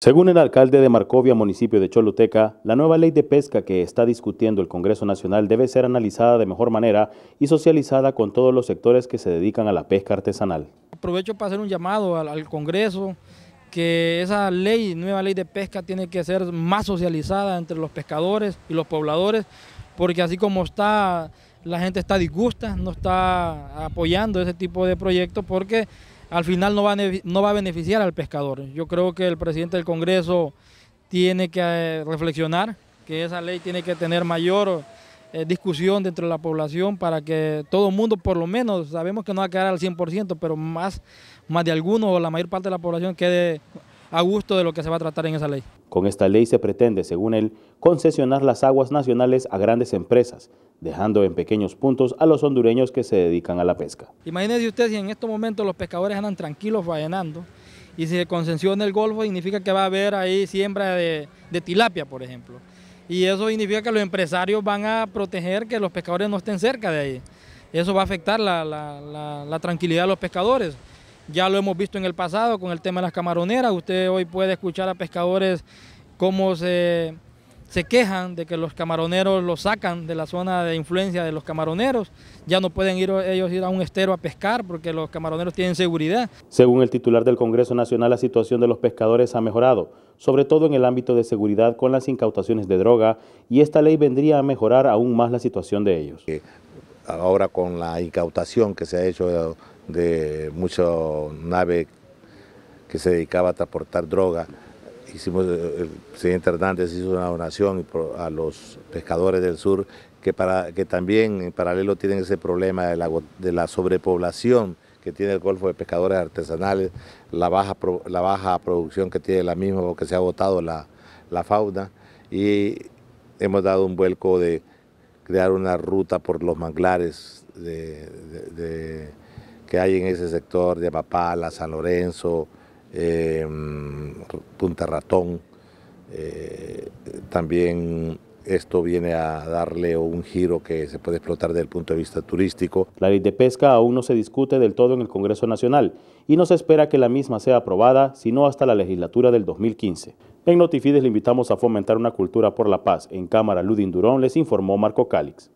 Según el alcalde de Marcovia, municipio de Choluteca, la nueva ley de pesca que está discutiendo el Congreso Nacional debe ser analizada de mejor manera y socializada con todos los sectores que se dedican a la pesca artesanal. Aprovecho para hacer un llamado al, Congreso que esa nueva ley de pesca tiene que ser más socializada entre los pescadores y los pobladores, porque así como está, la gente está disgusta, no está apoyando ese tipo de proyectos porque al final no va, a, no va a beneficiar al pescador. Yo creo que el presidente del Congreso tiene que eh, reflexionar que esa ley tiene que tener mayor eh, discusión dentro de la población para que todo el mundo, por lo menos, sabemos que no va a quedar al 100%, pero más, más de alguno o la mayor parte de la población quede a gusto de lo que se va a tratar en esa ley. Con esta ley se pretende, según él, concesionar las aguas nacionales a grandes empresas, dejando en pequeños puntos a los hondureños que se dedican a la pesca. Imagínese usted si en estos momentos los pescadores andan tranquilos vallenando y si se concesiona el golfo significa que va a haber ahí siembra de, tilapia, por ejemplo. Y eso significa que los empresarios van a proteger que los pescadores no estén cerca de ahí. Eso va a afectar la tranquilidad de los pescadores. Ya lo hemos visto en el pasado con el tema de las camaroneras. Usted hoy puede escuchar a pescadores cómo se, se quejan de que los camaroneros los sacan de la zona de influencia de los camaroneros. Ya no pueden ir ellos ir a un estero a pescar porque los camaroneros tienen seguridad. Según el titular del Congreso Nacional, la situación de los pescadores ha mejorado, sobre todo en el ámbito de seguridad con las incautaciones de droga, y esta ley vendría a mejorar aún más la situación de ellos ahora con la incautación que se ha hecho de, nave que se dedicaba a transportar droga, hicimos, eh, el señor Hernández hizo una donación a los pescadores del sur que, para, que también en paralelo tienen ese problema de la, sobrepoblación que tiene el Golfo de Pescadores Artesanales, la baja, la baja producción que tiene la misma porque se ha agotado la fauna y hemos dado un vuelco de crear una ruta por los manglares que hay en ese sector de Apapala, San Lorenzo, em, Punta Ratón. Eh, también esto viene a darle un giro que se puede explotar desde el punto de vista turístico. La ley de pesca aún no se discute del todo en el Congreso Nacional y no se espera que la misma sea aprobada sino hasta la legislatura del 2015. En Notifides le invitamos a fomentar una cultura por la paz. En cámara, Ludin Durón les informó Marco Cálix.